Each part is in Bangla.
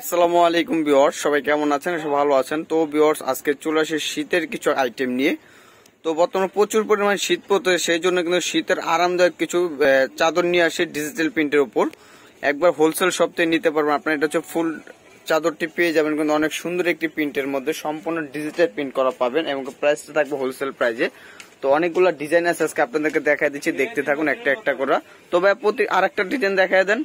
আসসালামু আলাইকুম বিওর্স সবাই কেমন আছেন সব ভালো আছেন তো বিওর্স আজকে চলে আসে শীতের কিছু আইটেম নিয়ে তো বর্তমানে প্রচুর পরিমাণে শীত পড়তে সেই জন্য কিন্তু শীতের আরামদায়ক কিছু চাদর নিয়ে আসে ডিজিটাল প্রিন্টের উপর একবার হোলসেল শপ থেকে নিতে পারবেন আপনার এটা হচ্ছে ফুল চাদরটি পেয়ে যাবেন কিন্তু অনেক সুন্দর একটি প্রিন্টের মধ্যে সম্পূর্ণ ডিজিটাল প্রিন্ট করা পাবেন এবং প্রাইসটা থাকবে হোলসেল প্রাইজে তো অনেকগুলো ডিজাইন আছে আজকে আপনাদেরকে দেখা দিচ্ছি দেখতে থাকুন একটা একটা করা তবে প্রতি আর একটা ডিজাইন দেখা দেন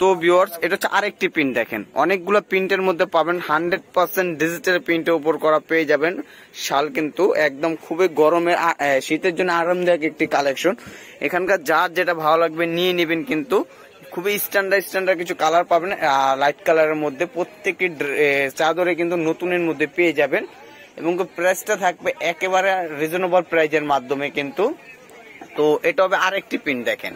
তো ভিওয়ার্স এটা হচ্ছে আরেকটি প্রিন্ট দেখেন অনেকগুলো প্রিন্টের মধ্যে পাবেন হান্ড্রেড পার্সেন্ট ডিজিটাল প্রিন্টের উপর করা পেয়ে যাবেন শাল কিন্তু একদম খুবই গরমের শীতের জন্য আরামদায়ক একটি কালেকশন এখানকার যার যেটা ভালো লাগবে নিয়ে নেবেন কিন্তু খুবই স্ট্যান্ডার্ড স্ট্যান্ডার্ড কিছু কালার পাবেন লাইট কালারের মধ্যে প্রত্যেকটি চাদরে কিন্তু নতুনের মধ্যে পেয়ে যাবেন এবং প্রাইসটা থাকবে একেবারে রিজনেবল প্রাইজের মাধ্যমে কিন্তু তো এটা হবে আরেকটি পিন দেখেন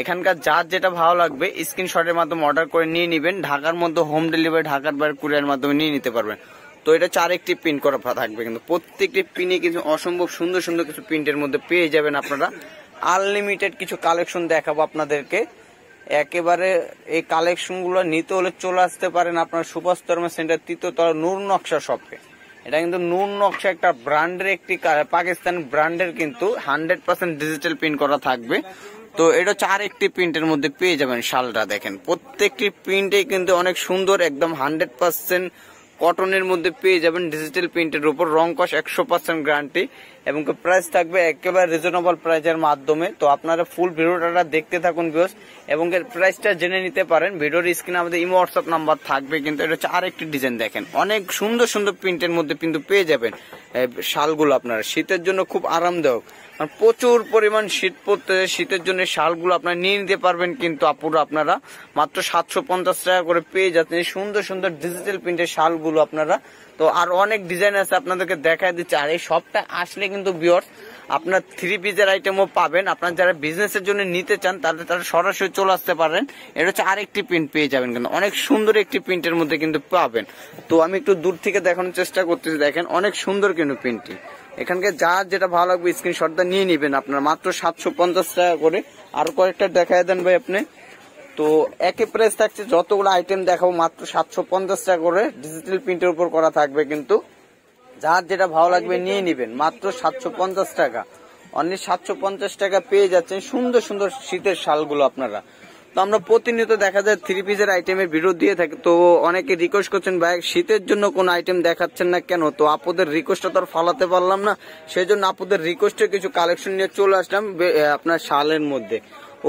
এখানকার যার যেটা ভালো লাগবে স্ক্রিনশটের মাধ্যমে অর্ডার করে নিয়ে নেবেন ঢাকার মধ্যে হোম ডেলিভারি ঢাকার বাইরে কুরিয়ার মাধ্যমে নিয়ে নিতে পারবেন তো এটা চার একটি প্রিন্ট করা থাকবে কিন্তু প্রত্যেকটি পিনে কিছু অসম্ভব সুন্দর সুন্দর কিছু প্রিন্টের মধ্যে পেয়ে যাবেন আপনারা আনলিমিটেড কিছু কালেকশন দেখাবো আপনাদেরকে একেবারে এই কালেকশনগুলো নিতে হলে চলে আসতে পারেন আপনার সুভাষ সেন্টার তৃতীয়তলা নূর নকশা শপে এটা কিন্তু নূর নকশা একটা ব্র্যান্ডের একটি পাকিস্তান ব্র্যান্ডের কিন্তু হান্ড্রেড পার্সেন্ট ডিজিটাল প্রিন্ট করা থাকবে তো এটা চার একটি প্রিন্টের মধ্যে পেয়ে যাবেন শালটা দেখেন প্রত্যেকটি প্রিন্টে কিন্তু অনেক সুন্দর একদম হান্ড্রেড পার্সেন্ট কটনের মধ্যে পেয়ে যাবেন ডিজিটাল প্রিন্টের উপর রং কস একশো পার্সেন্ট গ্যারান্টি এবং প্রাইস থাকবে একেবারে রিজনেবল প্রাইজের মাধ্যমে তো আপনারা ফুল ভিডিওটা দেখতে থাকুন বিয়স এবং এর প্রাইসটা জেনে নিতে পারেন ভিডিওর স্ক্রিনে আমাদের ইমো হোয়াটসঅ্যাপ নাম্বার থাকবে কিন্তু এটা হচ্ছে আরেকটি ডিজাইন দেখেন অনেক সুন্দর সুন্দর প্রিন্টের মধ্যে কিন্তু পেয়ে যাবেন শালগুলো আপনারা শীতের জন্য খুব আরামদায়ক প্রচুর পরিমাণ শীত পড়তে শীতের জন্য শালগুলো আপনারা নিয়ে নিতে পারবেন কিন্তু আপুরা আপনারা মাত্র সাতশো পঞ্চাশ টাকা করে পেয়ে যাচ্ছেন সুন্দর সুন্দর ডিজিটাল প্রিন্টের শালগুলো এগুলো আপনারা তো আর অনেক ডিজাইন আছে আপনাদেরকে দেখায় দিচ্ছে আর এই সবটা আসলে কিন্তু বিয়র্স আপনার থ্রি পিসের আইটেমও পাবেন আপনার যারা বিজনেসের জন্য নিতে চান তাদের তারা সরাসরি চলে আসতে পারেন এটা হচ্ছে আরেকটি প্রিন্ট পেয়ে যাবেন কিন্তু অনেক সুন্দর একটি প্রিন্টের মধ্যে কিন্তু পাবেন তো আমি একটু দূর থেকে দেখানোর চেষ্টা করতেছি দেখেন অনেক সুন্দর কিন্তু প্রিন্টটি এখানকে যা যেটা ভালো লাগবে স্ক্রিনশটটা নিয়ে নেবেন আপনার মাত্র সাতশো পঞ্চাশ টাকা করে আর কয়েকটা দেখায় দেন ভাই আপনি তো একই প্রাইস থাকছে যতগুলো আইটেম দেখাবো মাত্র সাতশো পঞ্চাশ টাকা করে ডিজিটাল প্রিন্টের উপর করা থাকবে কিন্তু যার যেটা ভালো লাগবে নিয়ে নিবেন মাত্র সাতশো পঞ্চাশ টাকা অন্য সাতশো পঞ্চাশ টাকা পেয়ে যাচ্ছেন সুন্দর সুন্দর শীতের শালগুলো আপনারা তো আমরা প্রতিনিয়ত দেখা যায় থ্রি পিসের আইটেমের বিরোধ দিয়ে থাকি তো অনেকে রিকোয়েস্ট করছেন ভাই শীতের জন্য কোনো আইটেম দেখাচ্ছেন না কেন তো আপুদের রিকোয়েস্টটা তো আর ফালাতে পারলাম না সেই জন্য আপুদের রিকোয়েস্টে কিছু কালেকশন নিয়ে চলে আসলাম আপনার শালের মধ্যে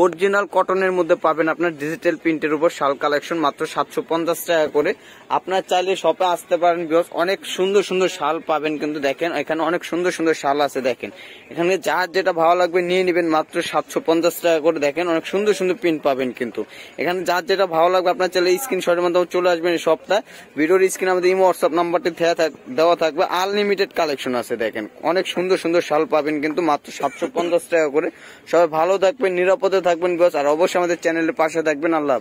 অরিজিনাল কটনের মধ্যে পাবেন আপনার ডিজিটাল প্রিন্টের উপর শাল কালেকশন মাত্র সাতশো পঞ্চাশ টাকা করে আপনার চাইলে শপে আসতে পারেন বিকজ অনেক সুন্দর সুন্দর শাল পাবেন কিন্তু দেখেন এখানে অনেক সুন্দর সুন্দর শাল আছে দেখেন এখানে যার যেটা ভালো লাগবে নিয়ে নেবেন মাত্র সাতশো পঞ্চাশ টাকা করে দেখেন অনেক সুন্দর সুন্দর প্রিন্ট পাবেন কিন্তু এখানে যার যেটা ভালো লাগবে আপনার চাইলে স্ক্রিনশটের মাধ্যমে চলে আসবেন এই সপ্তাহে ভিডিওর স্ক্রিন আমাদের এই হোয়াটসঅ্যাপ নাম্বারটি দেওয়া থাকবে আনলিমিটেড কালেকশন আছে দেখেন অনেক সুন্দর সুন্দর শাল পাবেন কিন্তু মাত্র সাতশো পঞ্চাশ টাকা করে সবাই ভালো থাকবেন নিরাপদে থাকবেন বস আর অবশ্যই আমাদের চ্যানেলের পাশে থাকবেন আল্লাহ